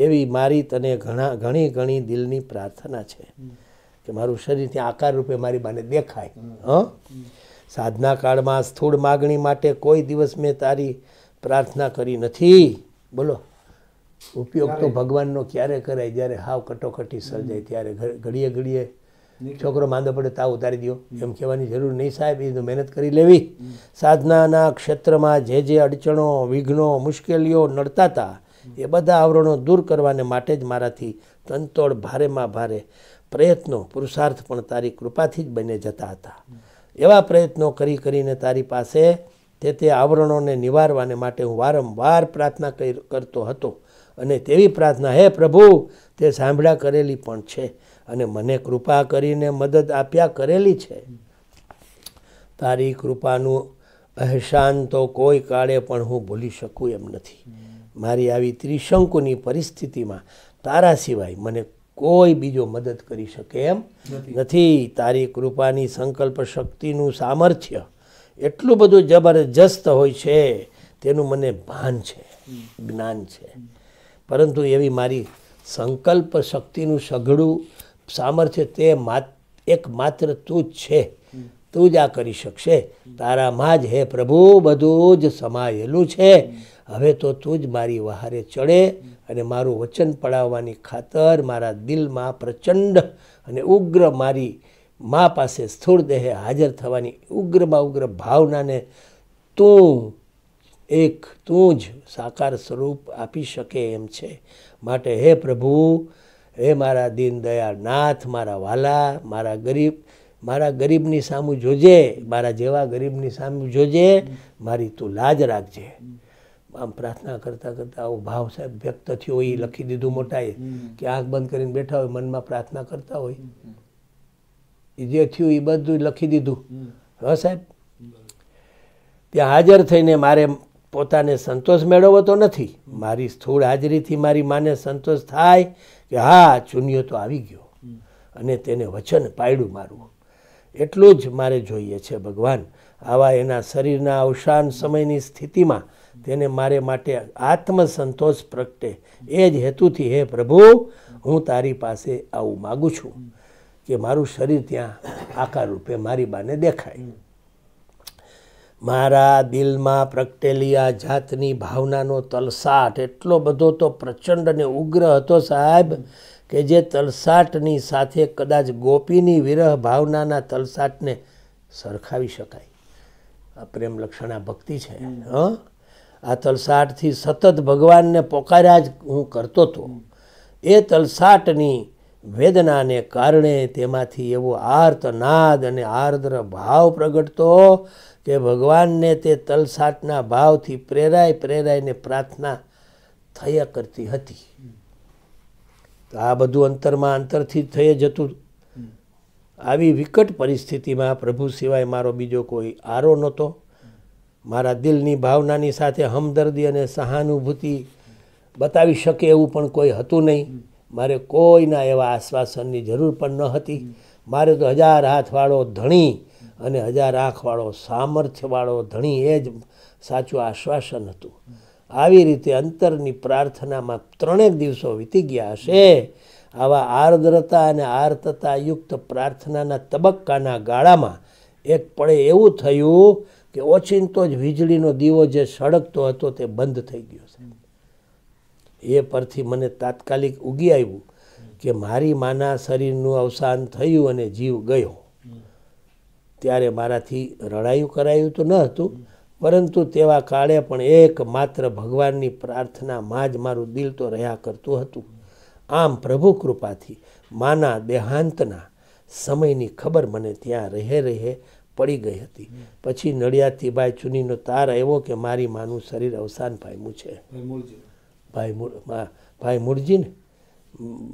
એવી મારી તને ઘણા ઘણી ઘણી દિલની પ્રાર્થના છે કે મારું શરીર ત્યાં આકાર રૂપે મારી બાને દેખાય હં સાધના કાળમાં સ્થૂળ માગણી માટે કોઈ દિવસ મેં તારી પ્રાર્થના કરી નથી બોલો ઉપયોગ તો ભગવાનનો ક્યારે કરાય જ્યારે હાવ કટોકટી સર્જાય ત્યારે ઘડીએ ઘડીએ છોકરો માંદો પડે તાવ ઉતારી દો એમ કહેવાની જરૂર નહીં સાહેબ એ તો મહેનત કરી લેવી સાધનાના ક્ષેત્રમાં જે જે અડચણો વિઘ્નો મુશ્કેલીઓ નડતા હતા એ બધા આવરણો દૂર કરવાને માટે જ મારાથી તનતોડ ભારેમાં ભારે પ્રયત્નો પુરુષાર્થ પણ તારી કૃપાથી જ બને જતા હતા એવા પ્રયત્નો કરી કરીને તારી પાસે તે તે આવરણોને નિવારવાને માટે હું વારંવાર પ્રાર્થના કરતો હતો અને તેવી પ્રાર્થના હે પ્રભુ તે સાંભળ્યા કરેલી પણ છે અને મને કૃપા કરીને મદદ આપ્યા કરેલી છે તારી કૃપાનું અહેસાન તો કોઈ કાળે પણ હું ભૂલી શકું એમ નથી મારી આવી ત્રિશંકુની પરિસ્થિતિમાં તારા સિવાય મને કોઈ બીજો મદદ કરી શકે એમ નથી તારી કૃપાની સંકલ્પ શક્તિનું સામર્થ્ય એટલું બધું જબરજસ્ત હોય છે તેનું મને ભાન છે જ્ઞાન છે પરંતુ એવી મારી સંકલ્પ શક્તિનું સઘળું સામર્થ્ય તે એકમાત્ર તું જ છે તું જ આ કરી શકશે તારામાં જ હે પ્રભુ બધું જ સમાયેલું છે હવે તો તું જ મારી વહારે ચડે અને મારું વચન પડાવવાની ખાતર મારા દિલમાં પ્રચંડ અને ઉગ્ર મારી મા પાસે સ્થૂળ દેહે હાજર થવાની ઉગ્રમાં ઉગ્ર ભાવનાને તું એક તું જ સાકાર સ્વરૂપ આપી શકે એમ છે માટે હે પ્રભુ હે મારા દીનદયાળ નાથ મારા વાલા મારા ગરીબ મારા ગરીબની સામું જોજે મારા જેવા ગરીબની સામું જોજે મારી તું લાજ રાખજે આમ પ્રાર્થના કરતાં કરતાં આવો ભાવ સાહેબ વ્યક્ત થયો એ લખી દીધું મોટાએ કે આંખ બંધ કરીને બેઠા હોય મનમાં પ્રાર્થના કરતા હોય એ જે થયું એ બધું લખી દીધું હ સાહેબ ત્યાં હાજર થઈને મારે પોતાને સંતોષ મેળવવો તો નથી મારી સ્થૂળ હાજરીથી મારી માને સંતોષ થાય કે હા ચુનિયો તો આવી ગયો અને તેને વચન પાડ્યું મારું એટલું જ મારે જોઈએ છે ભગવાન આવા એના શરીરના અવસાન સમયની સ્થિતિમાં તેને મારે માટે આત્મસંતોષ પ્રગટે એ જ હેતુથી હે પ્રભુ હું તારી પાસે આવું માગું છું કે મારું શરીર ત્યાં આકાર રૂપે મારી બાને દેખાય મારા દિલમાં પ્રગટેલી આ જાતની ભાવનાનો તલસાટ એટલો બધો તો પ્રચંડ અને ઉગ્ર હતો સાહેબ કે જે તલસાટની સાથે કદાચ ગોપીની વિરહ ભાવનાના તલસાટને સરખાવી શકાય આ પ્રેમ લક્ષણા ભક્તિ છે હં આ તલસાટથી સતત ભગવાનને પોકાર્યા જ હું કરતો હતો એ તલસાટની વેદનાને કારણે તેમાંથી એવો આર્તનાદ અને આર્દ્ર ભાવ પ્રગટતો કે ભગવાનને તે તલસાટના ભાવથી પ્રેરાય પ્રેરાઈને પ્રાર્થના થયા કરતી હતી તો આ બધું અંતરમાં અંતરથી થઈ જતું આવી વિકટ પરિસ્થિતિમાં પ્રભુ સિવાય મારો બીજો કોઈ આરો નહોતો મારા દિલની ભાવનાની સાથે હમદર્દી અને સહાનુભૂતિ બતાવી શકે એવું પણ કોઈ હતું નહીં મારે કોઈના એવા આશ્વાસનની જરૂર પણ ન હતી મારે તો હજાર હાથવાળો ધણી અને હજાર આંખવાળો સામર્થ્યવાળો ધણી એ જ સાચું આશ્વાસન હતું આવી રીતે અંતરની પ્રાર્થનામાં ત્રણેક દિવસો વીતી ગયા હશે આવા આર્દ્રતા અને આર્તતા યુક્ત પ્રાર્થનાના તબક્કાના ગાળામાં એક પળે એવું થયું કે ઓચિંતો જ વીજળીનો દીવો જે સળગતો હતો તે બંધ થઈ ગયો છે એ પરથી મને તાત્કાલિક ઉગી આવ્યું કે મારી માના શરીરનું અવસાન થયું અને જીવ ગયો ત્યારે મારાથી રડાયું કરાયું તો ન હતું પરંતુ તેવા કાળે પણ એકમાત્ર ભગવાનની પ્રાર્થનામાં જ મારું દિલ તો રહ્યા કરતું હતું આમ પ્રભુ કૃપાથી માના દેહાંતના સમયની ખબર મને ત્યાં રહે રહે પડી ગઈ હતી પછી નડિયાદથી ભાઈ ચૂનીનો તાર આવ્યો કે મારી માનું શરીર અવસાન પામ્યું છે ભાઈ ભાઈ મુરજીને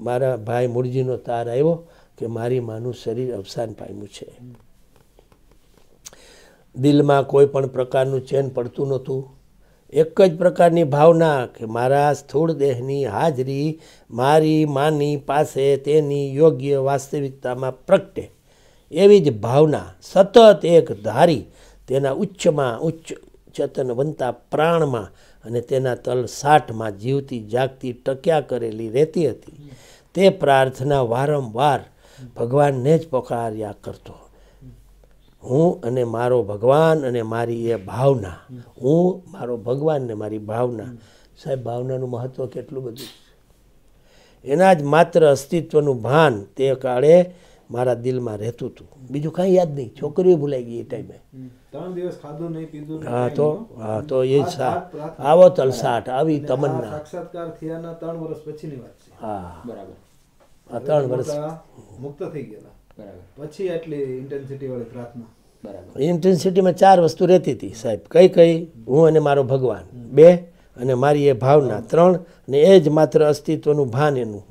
મારા ભાઈ મુરજીનો તાર આવ્યો કે મારી માનું શરીર અવસાન પામ્યું છે દિલમાં કોઈ પણ પ્રકારનું ચેન પડતું નહોતું એક જ પ્રકારની ભાવના કે મારા સ્થૂળ દેહની હાજરી મારી માની પાસે તેની યોગ્ય વાસ્તવિકતામાં પ્રગટે એવી જ ભાવના સતત એક ધારી તેના ઉચ્ચમાં ઉચ્ચ ચેતન ચેતનવંતા પ્રાણમાં અને તેના તલ સાઠમાં જીવતી જાગતી ટક્યા કરેલી રહેતી હતી તે પ્રાર્થના વારંવાર ભગવાનને જ પકાર્યા કરતો હું અને મારો ભગવાન અને મારી એ ભાવના હું મારો ભગવાન ને મારી ભાવના સાહેબ ભાવનાનું મહત્ત્વ કેટલું બધું એના જ માત્ર અસ્તિત્વનું ભાન તે કાળે મારા દિલમાં રહેતું હતું બીજું કાંઈ યાદ નહીં છોકરીઓ ભૂલાઈ ગઈ એ ટાઈમે હા તો હા તો એ આવો તલસાટ આવી તમન્ના હા બરાબર આ ત્રણ વર્ષ મુક્ત થઈ ગયા પછી આટલી ઇન્ટેન્સિટી વાળી પ્રાર્થના ઇન્ટેન્સિટીમાં ચાર વસ્તુ રહેતી હતી સાહેબ કઈ કઈ હું અને મારો ભગવાન બે અને મારી એ ભાવના ત્રણ ને એ જ માત્ર અસ્તિત્વનું ભાન એનું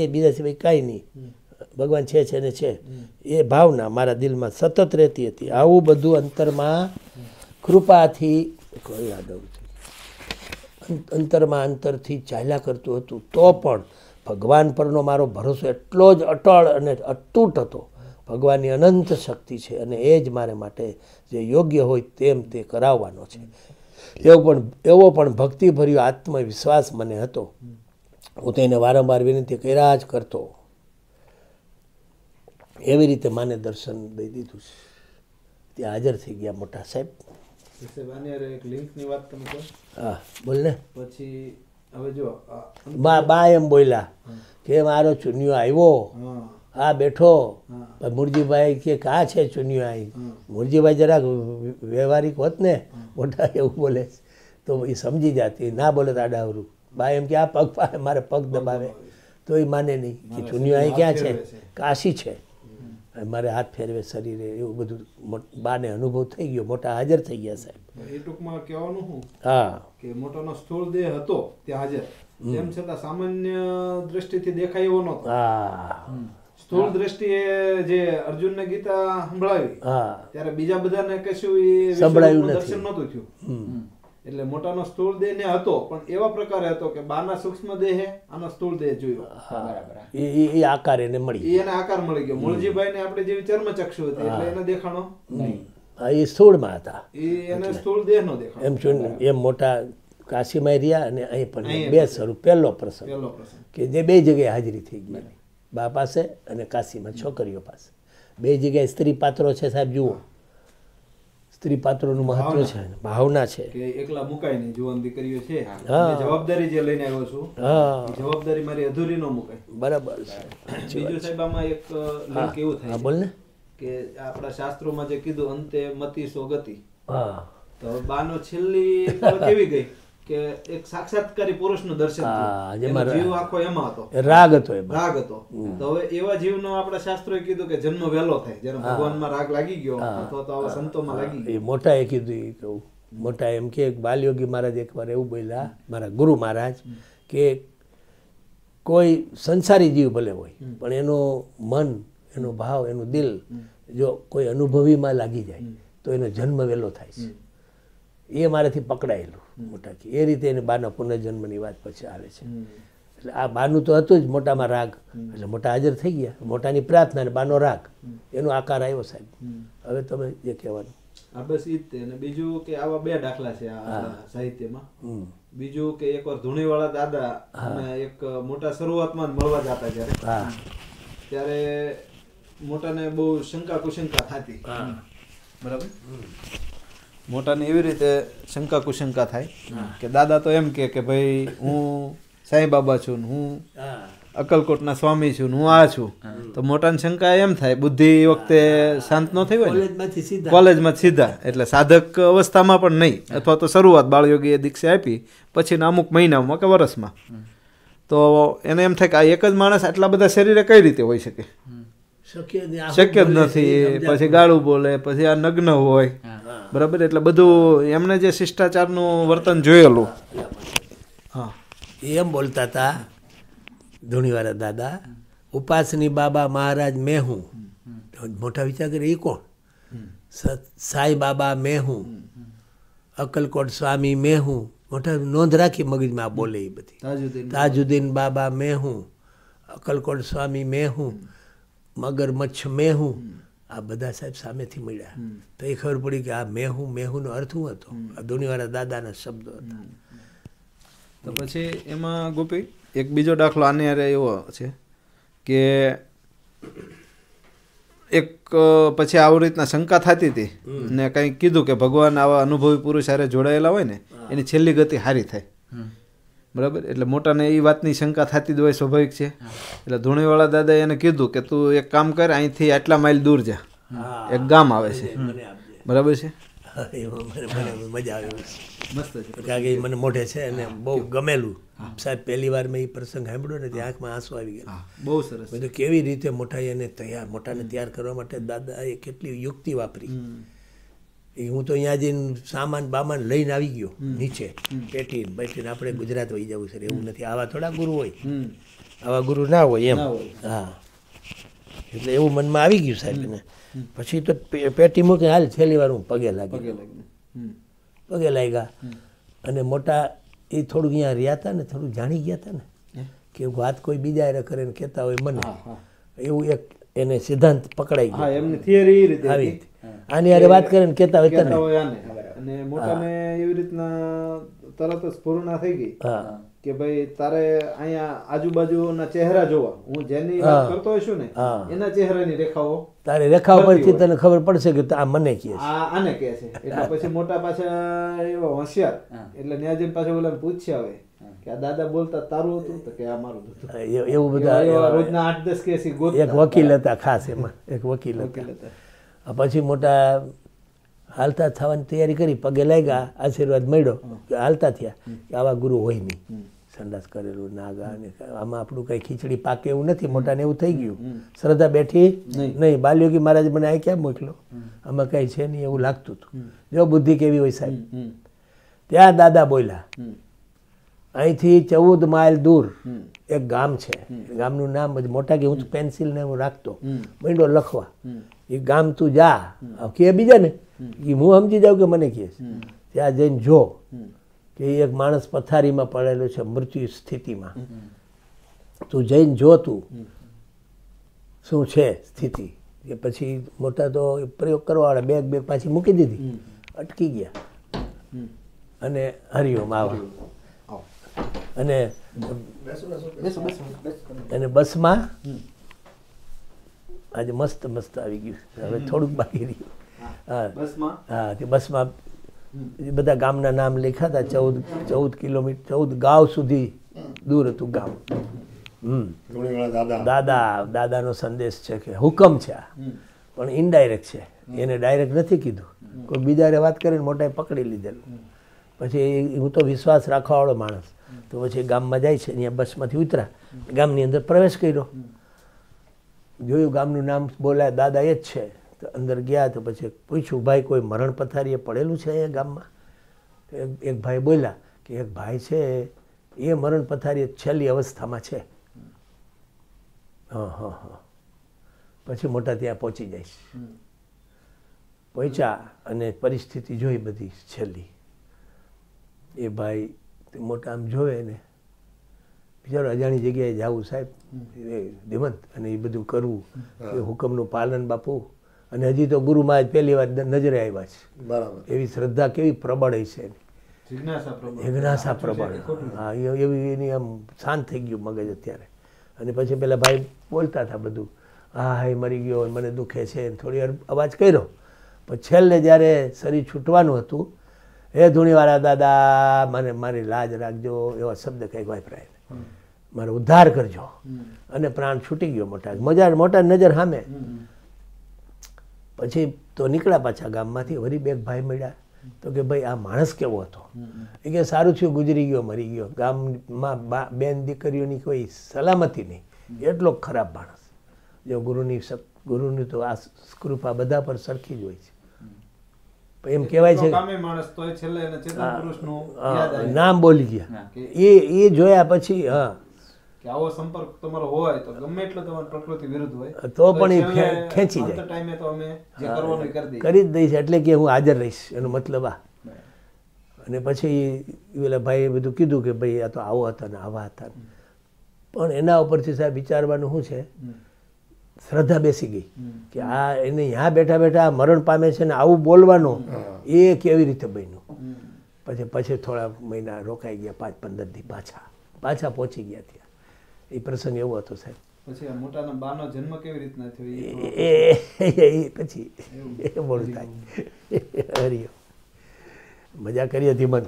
એ બીજા સિવાય કાંઈ નહીં ભગવાન છે છે ને છે એ ભાવના મારા દિલમાં સતત રહેતી હતી આવું બધું અંતરમાં કૃપાથી કોઈ યાદવ અંતરમાં અંતરથી ચાલ્યા કરતું હતું તો પણ ભગવાન પરનો મારો ભરોસો એટલો જ અટળ અને અતૂટ હતો ભગવાનની અનંત શક્તિ છે અને એ જ મારે માટે જે યોગ્ય હોય તેમ તે કરાવવાનો છે એવો પણ એવો પણ ભક્તિભર્યો આત્મવિશ્વાસ મને હતો હું તેને વારંવાર વિનંતી કર્યા જ કરતો એવી રીતે માને દર્શન દઈ દીધું છે ત્યાં હાજર થઈ ગયા મોટા સાહેબ હા બોલ પછી હવે જો બા બા એમ બોલ્યા કે મારો ચુનિયો આવ્યો આ બેઠો મુરજીભાઈ કે કા છે ચુનિયો આવી મુરજીભાઈ જરાક વ્યવહારિક હોત ને મોટા એવું બોલે તો એ સમજી જાતી ના બોલે આડાવરું બા એમ કે આ પગ મારે પગ દબાવે તો એ માને નહીં કે ચુનિયો આઈ ક્યાં છે કાશી છે મારે હાથ ફેરવે શરીરે એવું બધું બાને અનુભવ થઈ ગયો મોટા હાજર થઈ ગયા સાહેબ એ ટૂંકમાં કહેવાનું હું હા કે મોટાનો સ્થૂળ દેહ હતો ત્યાં હાજર તેમ છતાં સામાન્ય દ્રષ્ટિથી દેખાય એવો નહોતો હા સ્થૂળ દ્રષ્ટિએ જે અર્જુનને ગીતા સંભળાવી હા ત્યારે બીજા બધાને કશું એ સંભળાયું દર્શન નહોતું થયું એટલે મોટાનો સ્થૂળ દેહ ને હતો પણ એવા પ્રકારે હતો કે બાના સૂક્ષ્મ દેહે આનો સ્થૂળ દેહ જોયો બરાબર એ એ આકાર એને મળી એને આકાર મળી ગયો મૂળજીભાઈ ને આપણે જેવી ચર્મચક્ષુ હતી એટલે એને દેખાણો નહીં એ સ્થૂળમાં હતા એને સ્થૂળ દેહ નો દેખાણો એમ શું એમ મોટા કાશીમાં રહ્યા અને અહીં પણ બે સ્વરૂપ પહેલો પ્રસંગ કે જે બે જગ્યાએ હાજરી થઈ ગઈ બા પાસે અને કાશીમાં છોકરીઓ પાસે બે જગ્યાએ સ્ત્રી પાત્રો છે સાહેબ જુઓ સ્ત્રી પાત્રોનું મહત્વ છે ભાવના છે કે એકલા મુકાય નહીં જુવાન દીકરીઓ છે જવાબદારી જે લઈને આવ્યો છું જવાબદારી મારી અધૂરી નો મુકાય બરાબર છે બીજું સાહેબ આમાં એક લિંક એવું થાય બોલ ને કે આપણા શાસ્ત્રોમાં જે કીધું અંતે મતિ સોગતિ હા તો બાનો છેલ્લી કેવી ગઈ કે એક સાક્ષાત્કારી પુરુષનું દર્શન જેમાં જીવ આખો એમાં હતો રાગ હતો રાગ હતો તો હવે એવા જીવનો આપણા શાસ્ત્રોએ કીધું કે જન્મ વહેલો થાય જ્યારે ભગવાનમાં રાગ લાગી ગયો અથવા તો આવા સંતોમાં લાગી ગયો મોટા એ કીધું એ કહું મોટા એમ કે એક બાલયોગી મહારાજ એકવાર એવું બોલ્યા મારા ગુરુ મહારાજ કે કોઈ સંસારી જીવ ભલે હોય પણ એનો મન એનો ભાવ એનું દિલ જો કોઈ અનુભવીમાં લાગી જાય તો એનો જન્મ વહેલો થાય છે એ મારાથી પકડાયેલું મોટાકી એ રીતે એને બાના પુનર્જન્મની વાત પછી આવે છે એટલે આ બાનું તો હતું જ મોટામાં રાગ એટલે મોટા હાજર થઈ ગયા મોટાની પ્રાર્થના અને બાનો રાગ એનો આકાર આવ્યો સાહેબ હવે તમે જે કહેવાનું બસ ઈ જ અને બીજું કે આવા બે દાખલા છે આ સાહિત્યમાં બીજું કે એક એકવાર ધૂણીવાળા દાદા એક મોટા શરૂઆતમાં મળવા જતા જ્યારે ત્યારે મોટાને બહુ શંકા કુશંકા થતી બરાબર મોટાને એવી રીતે શંકા કુશંકા થાય કે દાદા તો એમ કે ભાઈ હું સાંઈ બાબા છું હું અકલકોટના સ્વામી છું ને હું આ છું તો મોટાની શંકા એમ થાય બુદ્ધિ વખતે શાંત ન થઈ હોય કોલેજમાં સીધા એટલે સાધક અવસ્થામાં પણ નહીં અથવા તો શરૂઆત બાળયોગીએ દીક્ષા આપી પછીના અમુક મહિનામાં કે વર્ષમાં તો એને એમ થાય કે આ એક જ માણસ આટલા બધા શરીરે કઈ રીતે હોઈ શકે શક્ય જ નથી પછી ગાળું બોલે પછી આ નગ્ન હોય બરાબર એટલે બધું એમને જે શિષ્ટાચારનું વર્તન જોયેલું હા એમ બોલતા હતા ધૂણીવાળા દાદા ઉપાસની બાબા મહારાજ મેં હું મોટા વિચાર કરે એ કોણ સાંઈ બાબા મેં હું અકલકોટ સ્વામી મેં હું મોટા નોંધ રાખી મગજમાં બોલે એ બધી તાજુદ્દીન બાબા મેં હું અકલકોટ સ્વામી મેં હું મગરમચ્છ મેં હું આ બધા સાહેબ સામેથી મળ્યા તો એ ખબર પડી કે આ મેહું મેહુંનો અર્થ શું હતો આ ધોનીવાળા દાદાના શબ્દો હતા તો પછી એમાં ગોપી એક બીજો દાખલો આને અરે એવો છે કે એક પછી આવી રીતના શંકા થતી હતી ને કંઈ કીધું કે ભગવાન આવા અનુભવી પુરુષ સાથે જોડાયેલા હોય ને એની છેલ્લી ગતિ સારી થાય બરાબર એટલે મોટાને એ વાતની શંકા થતી જ હોય સ્વાભાવિક છે એટલે ધૂણીવાળા દાદાએ એને કીધું કે તું એક કામ કર અહીંથી આટલા માઇલ દૂર જા એક ગામ આવે છે બરાબર છે મજા આવે મસ્ત આવી મને મોઢે છે અને બહુ ગમેલું સાહેબ પહેલી વાર મેં એ પ્રસંગ સાંભળ્યો ને ત્યાં આંખમાં આંસુ આવી ગયા બહુ સરસ બધું કેવી રીતે મોટાઈ એને તૈયાર મોટાને તૈયાર કરવા માટે દાદાએ કેટલી યુક્તિ વાપરી એ હું તો અહીંયા જઈને સામાન બામાન લઈને આવી ગયો નીચે પેટી બેટીને આપણે ગુજરાત વહી જવું છે એવું નથી આવા થોડા ગુરુ હોય આવા ગુરુ ના હોય એમ હા એટલે એવું મનમાં આવી ગયું સાહેબ ને પછી તો પેટી મૂકીને હાલ છેલ્લી વાર હું પગે લાગી પગે લાગ્યા અને મોટા એ થોડું અહીંયા રહ્યા હતા ને થોડું જાણી ગયા હતા ને કે વાત કોઈ બીજા એને કરીને કહેતા હોય મને એવું એક એને સિદ્ધાંત પકડાઈ ગયો એમની થિયરી આવી રીતે આની અરે વાત કરીને કેતા હોય તને અને મોટાને એવી રીતના તરત જ પૂર્ણા થઈ ગઈ કે ભાઈ તારે અહીંયા ના ચહેરા જોવા હું જેની વાત કરતો છું ને એના ચહેરાની રેખાઓ તારી રેખાઓ પરથી તને ખબર પડશે કે આ મને કહે છે આ આને કહે છે એટલે પછી મોટા પાછા એવા હોશિયાર એટલે ન્યાજીન પાછા ઓલા પૂછ્યા આવે કે આ દાદા બોલતા તારું હતું તો કે આ મારું હતું એવું બધા રોજના આઠ દસ કેસી એક વકીલ હતા ખાસ એમાં એક વકીલ હતા પછી મોટા હાલતા થવાની તૈયારી કરી પગે લાગ્યા આશીર્વાદ મળ્યો કે હાલતા થયા કે આવા ગુરુ હોય નહીં સંડાસ કરેલું નાગા અને આમાં આપણું કંઈ ખીચડી પાકે એવું નથી મોટાને એવું થઈ ગયું શ્રદ્ધા બેઠી નહીં બાલ્યોગી મહારાજ મને આ ક્યાં મોકલો આમાં કંઈ છે નહીં એવું લાગતું હતું જો બુદ્ધિ કેવી હોય સાહેબ ત્યાં દાદા બોલ્યા અહીંથી ચૌદ માઇલ દૂર એક ગામ છે ગામનું નામ મોટા કે હું પેન્સિલ ને હું રાખતો મીંડો લખવા એ ગામ તું જા કે બીજાને એ હું સમજી જાઉં કે મને કહે ત્યાં જઈને જો કે એક માણસ પથારીમાં પડેલો છે મૃત્યુ સ્થિતિમાં તું જઈને જો તું શું છે સ્થિતિ કે પછી મોટા તો પ્રયોગ કરવાવાળા બેગ બેગ પાછી મૂકી દીધી અટકી ગયા અને હરિઓમ આવા અને અને બસમાં આજે મસ્ત મસ્ત આવી ગયું હવે થોડુંક બાકી રહ્યું હા તે બસમાં બધા ગામના નામ લેખાતા ચૌદ ચૌદ કિલોમીટર ચૌદ ગાંવ સુધી દૂર હતું ગામ દાદા દાદાનો સંદેશ છે કે હુકમ છે આ પણ ઇનડાયરેક્ટ છે એને ડાયરેક્ટ નથી કીધું કોઈ બીજાને વાત કરીને મોટાએ પકડી લીધેલું પછી હું તો વિશ્વાસ રાખવાવાળો માણસ તો પછી ગામમાં જાય છે અહીંયા બસમાંથી ઉતરા ગામની અંદર પ્રવેશ કર્યો જોયું ગામનું નામ બોલાય દાદા એ જ છે તો અંદર ગયા તો પછી પૂછ્યું ભાઈ કોઈ મરણ પથારીએ પડેલું છે અહીંયા ગામમાં એક એક ભાઈ બોલ્યા કે એક ભાઈ છે એ મરણ પથારીએ છેલ્લી અવસ્થામાં છે હા હા હા પછી મોટા ત્યાં પહોંચી જઈશ પહોંચ્યા અને પરિસ્થિતિ જોઈ બધી છેલ્લી એ ભાઈ મોટા આમ જોવે ને બિચારો અજાણી જગ્યાએ જવું સાહેબ ધીમંત અને એ બધું કરવું એ હુકમનું પાલન બાપુ અને હજી તો ગુરુ મહારાજ પહેલી વાર નજરે આવ્યા છે બરાબર એવી શ્રદ્ધા કેવી પ્રબળ છે જિજ્ઞાસા પ્રબળ હા એવી એની આમ શાંત થઈ ગયું મગજ અત્યારે અને પછી પેલા ભાઈ બોલતા હતા બધું હા હા મરી ગયો મને દુખે છે થોડી વાર અવાજ કર્યો પણ છેલ્લે જ્યારે શરીર છૂટવાનું હતું હે ધૂણીવાળા દાદા મને મારી લાજ રાખજો એવા શબ્દ કંઈક વાપરાય મારો ઉદ્ધાર કરજો અને પ્રાણ છૂટી ગયો મોટા મજા મોટા નજર સામે પછી તો નીકળ્યા પાછા ગામમાંથી વરી બે ભાઈ મળ્યા તો કે ભાઈ આ માણસ કેવો હતો એ કે સારું થયું ગુજરી ગયો મરી ગયો ગામમાં બેન દીકરીઓની કોઈ સલામતી નહીં એટલો ખરાબ માણસ જો ગુરુની ગુરુની તો આ કૃપા બધા પર સરખી જ હોય છે એમ કહેવાય છે નામ બોલી ગયા એ એ જોયા પછી હા કે આવો સંપર્ક તમારો હોય તો ગમે એટલો તમારી પ્રકૃતિ વિરુદ્ધ હોય તો પણ એ ખેંચી જાય ટાઈમે તો અમે જે કરવાનું કરી દઈએ કરી જ દઈશ એટલે કે હું હાજર રહીશ એનો મતલબ આ અને પછી પેલા ભાઈએ બધું કીધું કે ભાઈ આ તો આવો હતા ને આવા હતા પણ એના ઉપરથી સાહેબ વિચારવાનું શું છે શ્રદ્ધા બેસી ગઈ કે આ એને ત્યાં બેઠા બેઠા મરણ પામે છે ને આવું બોલવાનું એ કેવી રીતે બન્યું પછી પછી થોડા મહિના રોકાઈ ગયા પાંચ પંદર દી પાછા પાછા પહોંચી ગયા એ પ્રસંગ એવો હતો સાહેબ પછી મોટાના બાનો જન્મ કેવી રીતના થયો એ પછી મજા કરી હતી મન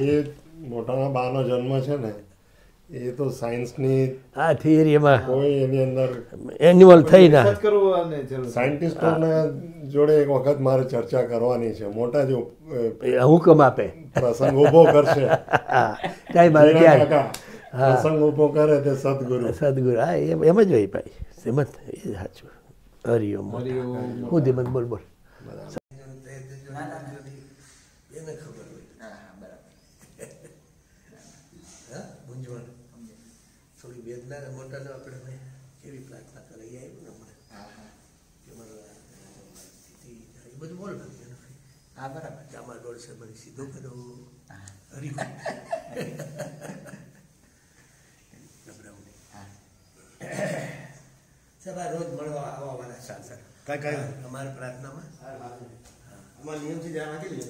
એ મોટાના બાનો જન્મ છે ને એ તો સાયન્સની આ થિયરીમાં કોઈ એની અંદર એન્યુઅલ થઈ ના સાયન્ટિસ્ટોને જોડે એક વખત મારે ચર્ચા કરવાની છે મોટા જો હુકમ આપે પ્રસંગ ઊભો કરશે ટાઈમ આવે ત્યાં પ્રસંગ ઊભો કરે તે સદગુરુ સદગુરુ હા એમ જ હોય ભાઈ શ્રીમંત એ સાચું હરિઓમ હું ધીમંત બોલ બોલ એને ખબર હોય મૂંઝવણ થોડી વેદના મોટાને આપણે કેવી પ્રાર્થના કરી આવ્યું હમણાં એ બધું બોલ હા બરાબર જામા દોડશે મને સીધો કરો હરિ સભા રોજ મળવા આવો અમારા સાંસદ કઈ કઈ અમારા પ્રાર્થનામાં નિયમથી આવશે હવે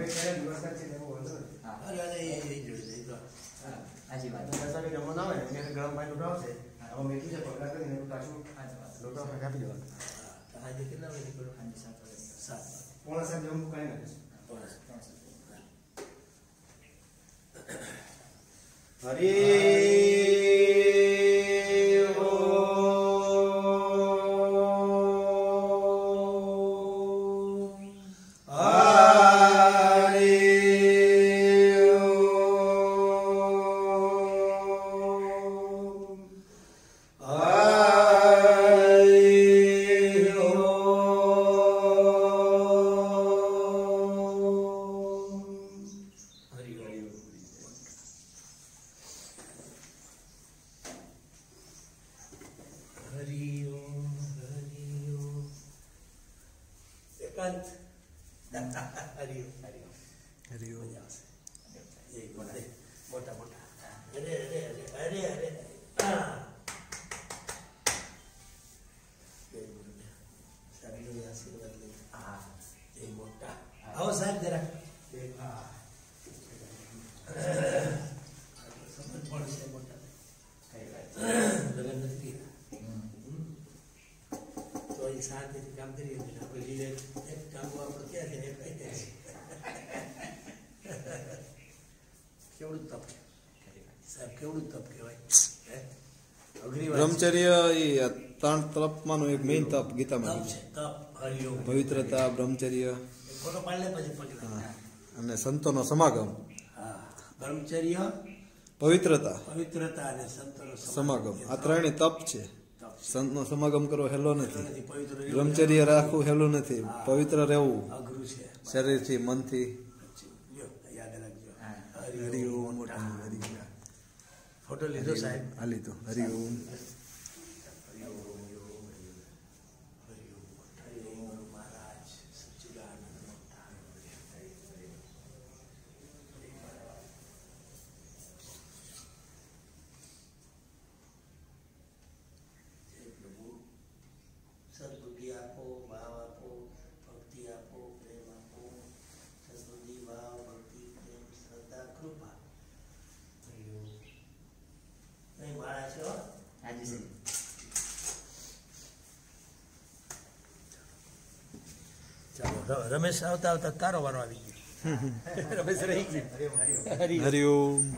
મીઠું છે પગલા કરીને પાછું લોટો કેટલા વાગે નીકળો સાંજે સાત જમવું કાંઈ નથી કરીએ છીએ આપણે લીધે એક ટાંગો આપણે ક્યાં છે એક કઈ જાય કેવડું તપ સાહેબ કેવડું તપ કહેવાય બ્રહ્મચર્ય એ ત્રણ તપમાંનો એક મેઇન તપ ગીતામાં છે તપ પવિત્રતા બ્રહ્મચર્ય અને સંતોનો સમાગમ બ્રહ્મચર્ય પવિત્રતા પવિત્રતા અને સંતોનો સમાગમ આ ત્રણેય તપ છે સંતનો સમાગમ કરો હેલો નથી બ્રહ્મચર્ય રાખવું હેલો નથી પવિત્ર રહેવું શરીરથી મનથી ફોટો લીધો સાહેબ આ લીધો હરિ ઓમ રમેશ આવતા આવતા તારો આવી ગયો રમેશ રહી ગયો હરિઓમ